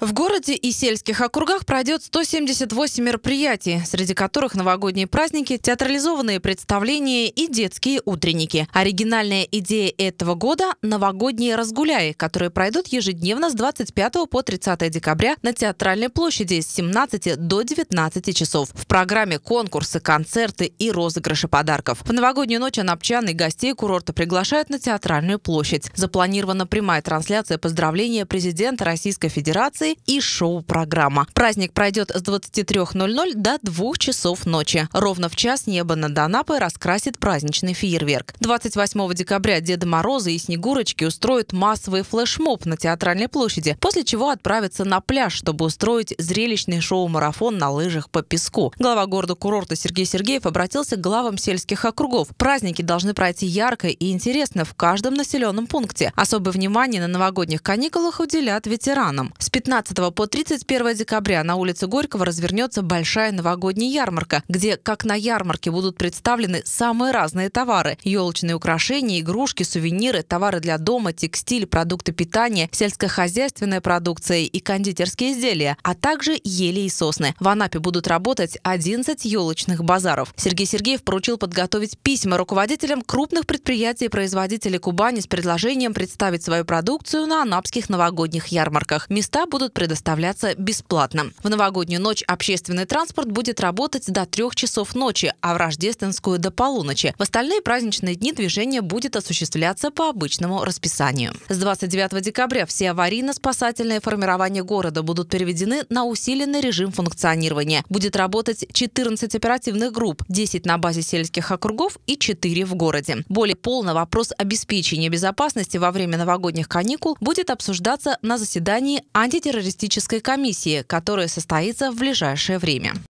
В городе и сельских округах пройдет 178 мероприятий, среди которых новогодние праздники, театрализованные представления и детские утренники. Оригинальная идея этого года – новогодние разгуляи, которые пройдут ежедневно с 25 по 30 декабря на Театральной площади с 17 до 19 часов. В программе конкурсы, концерты и розыгрыши подарков. В новогоднюю ночь анапчан и гостей курорта приглашают на Театральную площадь. Запланирована прямая трансляция поздравления президента Российской Федерации концерты и шоу-программа. Праздник пройдет с 23.00 до 2 часов ночи. Ровно в час небо над Анапой раскрасит праздничный фейерверк. 28 декабря Деда Мороза и Снегурочки устроят массовый флешмоб на Театральной площади, после чего отправятся на пляж, чтобы устроить зрелищный шоу-марафон на лыжах по песку. Глава города-курорта Сергей Сергеев обратился к главам сельских округов. Праздники должны пройти ярко и интересно в каждом населенном пункте. Особое внимание на новогодних каникулах уделят ветеранам. С 15 15 по 31 декабря на улице Горького развернется большая новогодняя ярмарка, где, как на ярмарке, будут представлены самые разные товары. Елочные украшения, игрушки, сувениры, товары для дома, текстиль, продукты питания, сельскохозяйственная продукция и кондитерские изделия, а также ели и сосны. В Анапе будут работать 11 елочных базаров. Сергей Сергеев поручил подготовить письма руководителям крупных предприятий и производителей Кубани с предложением представить свою продукцию на анапских новогодних ярмарках. Места будут будут предоставляться бесплатно. В новогоднюю ночь общественный транспорт будет работать до трех часов ночи, а в рождественскую – до полуночи. В остальные праздничные дни движение будет осуществляться по обычному расписанию. С 29 декабря все аварийно-спасательные формирования города будут переведены на усиленный режим функционирования. Будет работать 14 оперативных групп, 10 на базе сельских округов и 4 в городе. Более полно вопрос обеспечения безопасности во время новогодних каникул будет обсуждаться на заседании антитеррористического антитеррористической комиссии, которая состоится в ближайшее время.